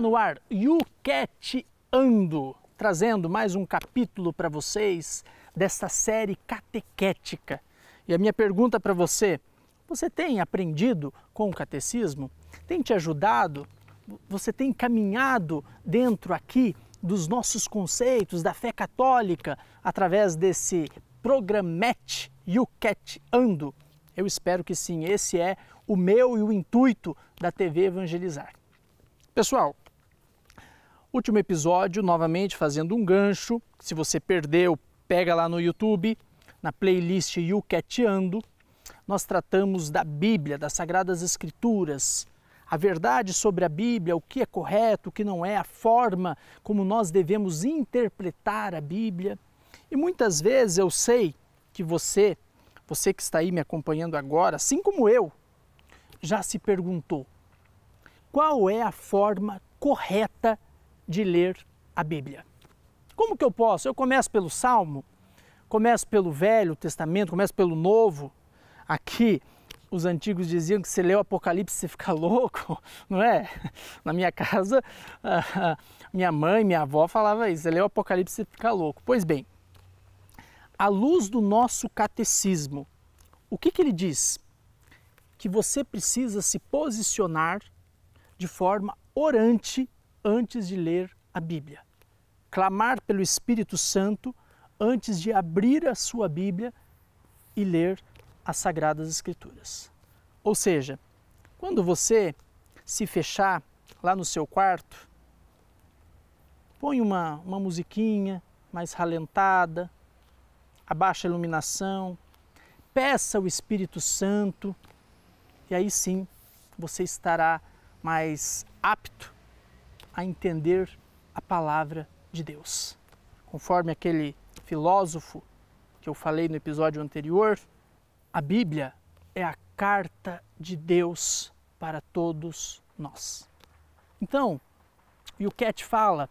no ar Yucateando, trazendo mais um capítulo para vocês desta série catequética. E a minha pergunta para você: você tem aprendido com o catecismo? Tem te ajudado? Você tem caminhado dentro aqui dos nossos conceitos da fé católica através desse programete Yucateando? Eu espero que sim. Esse é o meu e o intuito da TV Evangelizar. Pessoal, Último episódio, novamente fazendo um gancho. Se você perdeu, pega lá no YouTube, na playlist Yucateando. Nós tratamos da Bíblia, das Sagradas Escrituras, a verdade sobre a Bíblia, o que é correto, o que não é, a forma como nós devemos interpretar a Bíblia. E muitas vezes eu sei que você, você que está aí me acompanhando agora, assim como eu, já se perguntou: qual é a forma correta de ler a Bíblia. Como que eu posso? Eu começo pelo Salmo, começo pelo Velho Testamento, começo pelo Novo. Aqui os antigos diziam que se lê o Apocalipse você fica louco, não é? Na minha casa, minha mãe, minha avó falava isso, se lê o Apocalipse você fica louco. Pois bem, à luz do nosso catecismo, o que, que ele diz? Que você precisa se posicionar de forma orante antes de ler a Bíblia. Clamar pelo Espírito Santo antes de abrir a sua Bíblia e ler as Sagradas Escrituras. Ou seja, quando você se fechar lá no seu quarto, põe uma, uma musiquinha mais ralentada, abaixa a iluminação, peça o Espírito Santo e aí sim você estará mais apto a entender a palavra de Deus. Conforme aquele filósofo que eu falei no episódio anterior, a Bíblia é a carta de Deus para todos nós. Então, e o Cat fala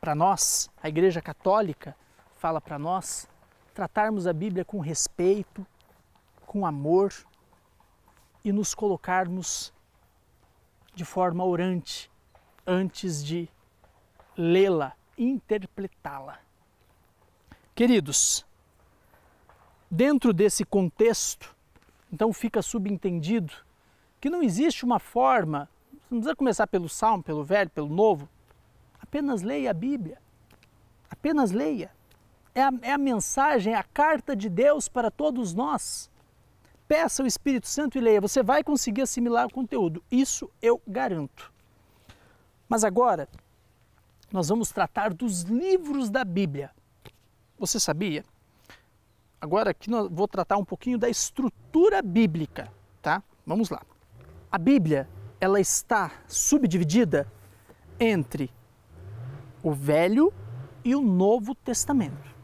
para nós, a Igreja Católica fala para nós, tratarmos a Bíblia com respeito, com amor e nos colocarmos de forma orante antes de lê-la, interpretá-la. Queridos, dentro desse contexto, então fica subentendido que não existe uma forma, não precisa começar pelo Salmo, pelo Velho, pelo Novo, apenas leia a Bíblia, apenas leia. É a, é a mensagem, é a carta de Deus para todos nós. Peça o Espírito Santo e leia, você vai conseguir assimilar o conteúdo, isso eu garanto. Mas agora nós vamos tratar dos livros da Bíblia. Você sabia? Agora aqui vou tratar um pouquinho da estrutura bíblica, tá? Vamos lá. A Bíblia, ela está subdividida entre o Velho e o Novo Testamento.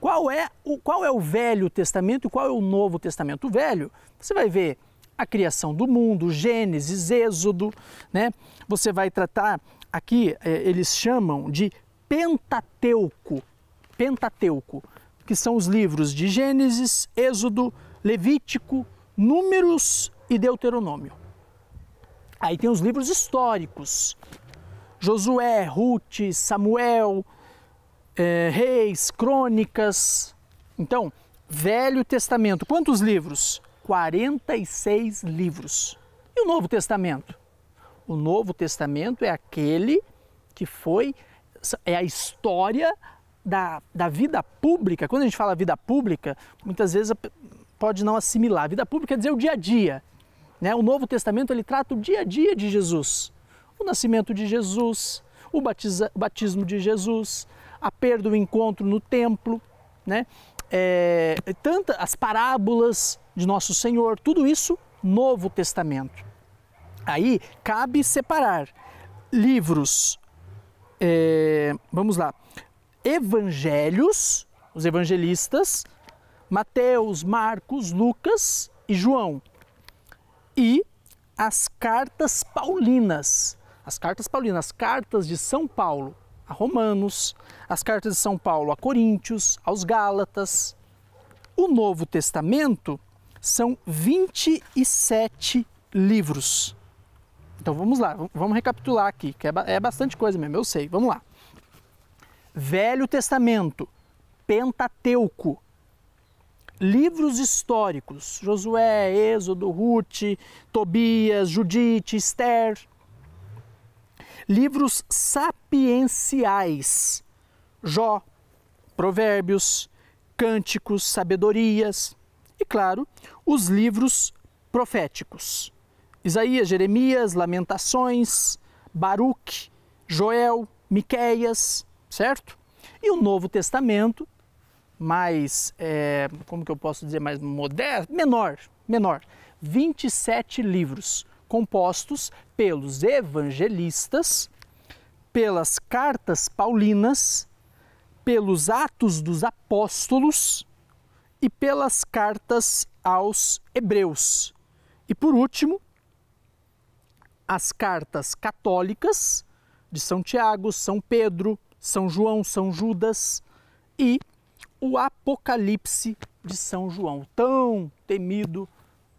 Qual é o, qual é o Velho Testamento e qual é o Novo Testamento? O Velho, você vai ver a criação do mundo, Gênesis, Êxodo, né? Você vai tratar aqui, é, eles chamam de Pentateuco, Pentateuco, que são os livros de Gênesis, Êxodo, Levítico, Números e Deuteronômio. Aí tem os livros históricos, Josué, Ruth, Samuel, é, Reis, Crônicas. Então, Velho Testamento. Quantos livros? 46 livros. E o Novo Testamento? O Novo Testamento é aquele que foi, é a história da, da vida pública. Quando a gente fala vida pública, muitas vezes pode não assimilar. vida pública quer dizer o dia a dia. Né? O Novo Testamento ele trata o dia a dia de Jesus. O nascimento de Jesus, o, batiza, batismo de Jesus, a perda do encontro no templo, né? é, tanta, as parábolas de Nosso Senhor, tudo isso Novo Testamento. Aí cabe separar livros, é, vamos lá, evangelhos, os evangelistas, Mateus, Marcos, Lucas e João, e as cartas paulinas, as cartas paulinas, as cartas de São Paulo a Romanos, as cartas de São Paulo a Coríntios, aos Gálatas. O Novo Testamento são 27 livros. Então vamos lá, vamos recapitular aqui, que é, é bastante coisa mesmo, eu sei. Vamos lá. Velho Testamento, Pentateuco, livros históricos, Josué, Êxodo, Ruth, Tobias, Judite, Esther, livros sapienciais. Jó, Provérbios, Cânticos, Sabedorias e, claro, os livros proféticos. Isaías, Jeremias, Lamentações, Baruch, Joel, Miqueias, certo? E o Novo Testamento, mais, é, como que eu posso dizer, mais moderno, menor, menor, 27 livros, compostos pelos evangelistas, pelas cartas paulinas, pelos Atos dos Apóstolos e pelas cartas aos Hebreus. E por último, as cartas católicas de São Tiago, São Pedro, São João, São Judas e o Apocalipse de São João, tão temido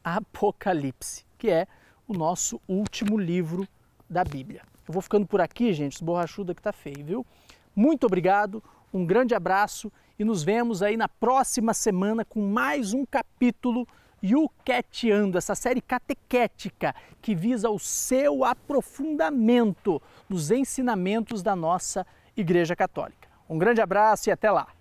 Apocalipse, que é o nosso último livro da Bíblia. Eu vou ficando por aqui, gente. Esse que tá feio, viu? Muito obrigado, um grande abraço e nos vemos aí na próxima semana com mais um capítulo cateando essa série catequética que visa o seu aprofundamento nos ensinamentos da nossa Igreja Católica. Um grande abraço e até lá!